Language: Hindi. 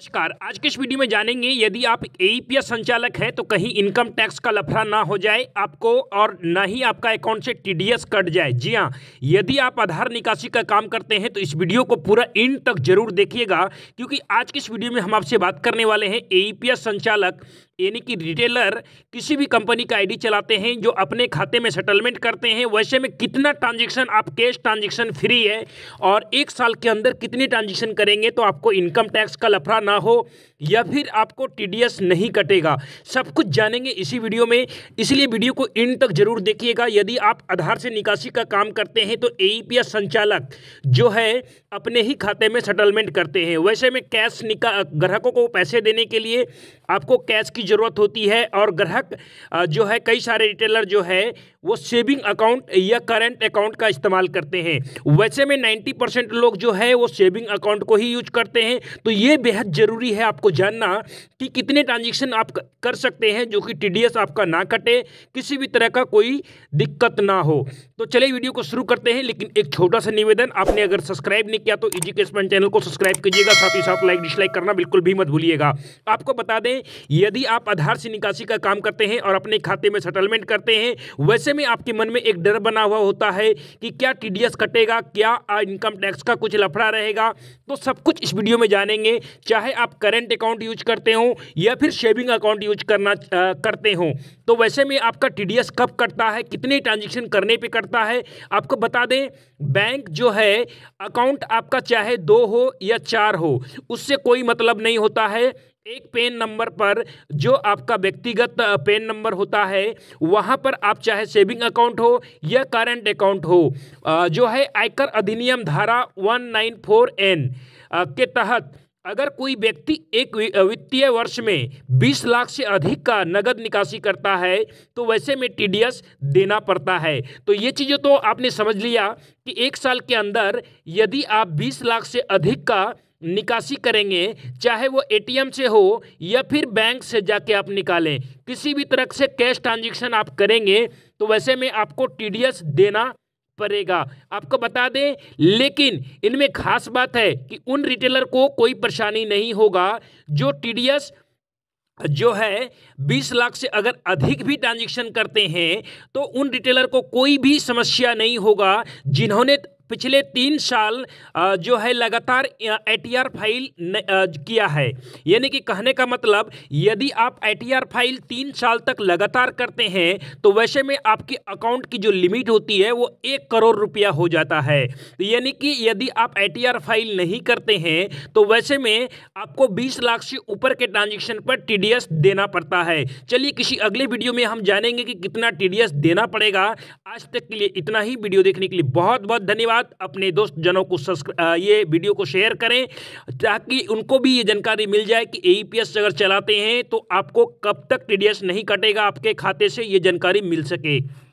नमस्कार आज के इस वीडियो में जानेंगे यदि आप एईपीएस संचालक हैं तो कहीं इनकम टैक्स का लफड़ा ना हो जाए आपको और ना ही आपका अकाउंट से टीडीएस कट जाए जी हाँ यदि आप आधार निकासी का काम करते हैं तो इस वीडियो को पूरा इन तक जरूर देखिएगा क्योंकि आज के इस वीडियो में हम आपसे बात करने वाले हैं एस संचालक यानी कि रिटेलर किसी भी कंपनी का आईडी चलाते हैं जो अपने खाते में सेटलमेंट करते हैं वैसे में कितना ट्रांजेक्शन आप कैश ट्रांजेक्शन फ्री है और एक साल के अंदर कितनी ट्रांजेक्शन करेंगे तो आपको इनकम टैक्स का लफड़ा करना हो या फिर आपको टीडीएस नहीं कटेगा सब कुछ जानेंगे इसी वीडियो में इसलिए वीडियो को इन तक जरूर देखिएगा यदि आप आधार से निकासी का काम करते हैं तो ए e संचालक जो है अपने ही खाते में सेटलमेंट करते हैं वैसे में कैश निका ग्राहकों को पैसे देने के लिए आपको कैश की ज़रूरत होती है और ग्राहक जो है कई सारे रिटेलर जो है वो सेविंग अकाउंट या करंट अकाउंट का इस्तेमाल करते हैं वैसे में 90 परसेंट लोग जो है वो सेविंग अकाउंट को ही यूज करते हैं तो ये बेहद ज़रूरी है आपको जानना कि कितने ट्रांजेक्शन आप कर सकते हैं जो कि टी आपका ना कटे किसी भी तरह का कोई दिक्कत ना हो तो चलिए वीडियो को शुरू करते हैं लेकिन एक छोटा सा निवेदन आपने अगर सब्सक्राइब नहीं किया तो इजी चैनल को सब्सक्राइब कीजिएगा साथ ही साथ लाइक डिसलाइक करना बिल्कुल भी मत भूलिएगा आपको बता दें हैं यदि आप आधार से निकासी का काम करते हैं और अपने खाते में सेटलमेंट करते हैं वैसे में आपके मन में एक डर बना हुआ होता है कि क्या टी कटेगा क्या इनकम टैक्स का कुछ लफड़ा रहेगा तो सब कुछ इस वीडियो में जानेंगे चाहे आप करेंट अकाउंट यूज करते हो या फिर सेविंग अकाउंट यूज करना आ, करते हो तो वैसे में आपका टी कब कटता है कितने ट्रांजेक्शन करने पर कटता है आपको बता दें बैंक जो है अकाउंट आपका चाहे दो हो या चार हो उससे कोई मतलब नहीं होता है एक पेन नंबर पर जो आपका व्यक्तिगत पेन नंबर होता है वहां पर आप चाहे सेविंग अकाउंट हो या करंट अकाउंट हो जो है आयकर अधिनियम धारा 194 एन के तहत अगर कोई व्यक्ति एक वित्तीय वर्ष में 20 लाख से अधिक का नगद निकासी करता है तो वैसे में टीडीएस देना पड़ता है तो ये चीज़ें तो आपने समझ लिया कि एक साल के अंदर यदि आप 20 लाख से अधिक का निकासी करेंगे चाहे वो एटीएम से हो या फिर बैंक से जाके आप निकालें किसी भी तरह से कैश ट्रांजेक्शन आप करेंगे तो वैसे में आपको एस देना पड़ेगा आपको बता दें लेकिन इनमें खास बात है कि उन रिटेलर को कोई परेशानी नहीं होगा जो टी जो है 20 लाख से अगर अधिक भी ट्रांजेक्शन करते हैं तो उन रिटेलर को कोई भी समस्या नहीं होगा जिन्होंने पिछले तीन साल जो है लगातार एटीआर फाइल किया है यानी कि कहने का मतलब यदि आप एटीआर फाइल तीन साल तक लगातार करते हैं तो वैसे में आपके अकाउंट की जो लिमिट होती है वो एक करोड़ रुपया हो जाता है तो यानी कि यदि आप एटीआर फाइल नहीं करते हैं तो वैसे में आपको बीस लाख से ऊपर के ट्रांजेक्शन पर टी देना पड़ता है चलिए किसी अगले वीडियो में हम जानेंगे कि कितना टी देना पड़ेगा आज तक के लिए इतना ही वीडियो देखने के लिए बहुत बहुत धन्यवाद साथ अपने दोस्त जनों को ये वीडियो को शेयर करें ताकि उनको भी ये जानकारी मिल जाए कि ए अगर चलाते हैं तो आपको कब तक टी नहीं कटेगा आपके खाते से ये जानकारी मिल सके